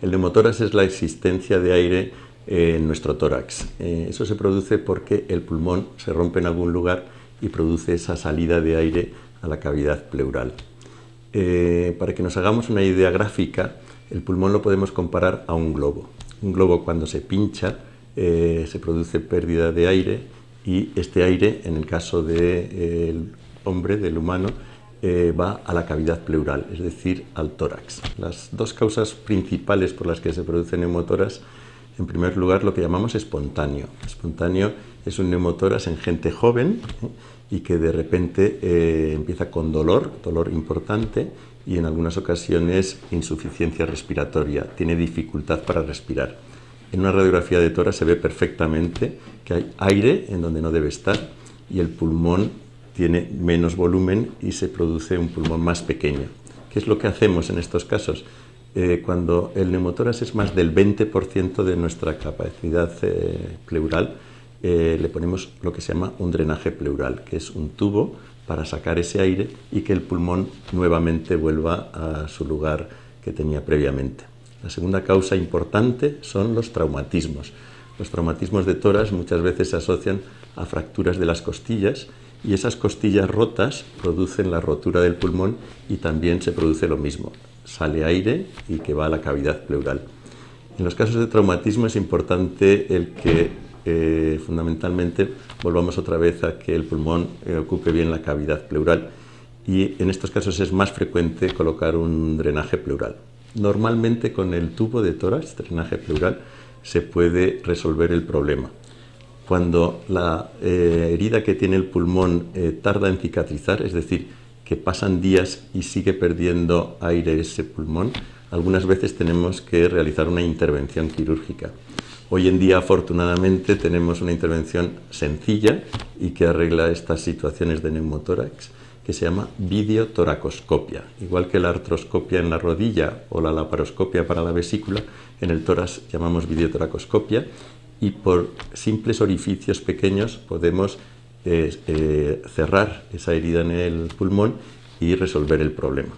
El neumotórax es la existencia de aire en nuestro tórax. Eh, eso se produce porque el pulmón se rompe en algún lugar y produce esa salida de aire a la cavidad pleural. Eh, para que nos hagamos una idea gráfica, el pulmón lo podemos comparar a un globo. Un globo cuando se pincha eh, se produce pérdida de aire y este aire, en el caso del hombre, del humano, eh, va a la cavidad pleural, es decir, al tórax. Las dos causas principales por las que se producen neumotoras, en primer lugar, lo que llamamos espontáneo. Espontáneo es un neumotoras en gente joven ¿eh? y que de repente eh, empieza con dolor, dolor importante, y en algunas ocasiones insuficiencia respiratoria, tiene dificultad para respirar. En una radiografía de tórax se ve perfectamente que hay aire en donde no debe estar y el pulmón tiene menos volumen y se produce un pulmón más pequeño. ¿Qué es lo que hacemos en estos casos? Eh, cuando el neumotórax es más del 20% de nuestra capacidad eh, pleural, eh, le ponemos lo que se llama un drenaje pleural, que es un tubo para sacar ese aire y que el pulmón nuevamente vuelva a su lugar que tenía previamente. La segunda causa importante son los traumatismos. Los traumatismos de toras muchas veces se asocian a fracturas de las costillas y esas costillas rotas producen la rotura del pulmón y también se produce lo mismo. Sale aire y que va a la cavidad pleural. En los casos de traumatismo es importante el que eh, fundamentalmente volvamos otra vez a que el pulmón eh, ocupe bien la cavidad pleural y en estos casos es más frecuente colocar un drenaje pleural. Normalmente con el tubo de tórax, drenaje pleural, se puede resolver el problema cuando la eh, herida que tiene el pulmón eh, tarda en cicatrizar, es decir, que pasan días y sigue perdiendo aire ese pulmón, algunas veces tenemos que realizar una intervención quirúrgica. Hoy en día, afortunadamente, tenemos una intervención sencilla y que arregla estas situaciones de neumotórax, que se llama videotoracoscopia. Igual que la artroscopia en la rodilla o la laparoscopia para la vesícula, en el tórax llamamos videotoracoscopia y por simples orificios pequeños podemos eh, eh, cerrar esa herida en el pulmón y resolver el problema.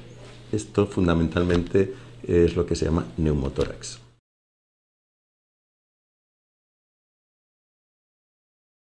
Esto fundamentalmente es lo que se llama neumotórax.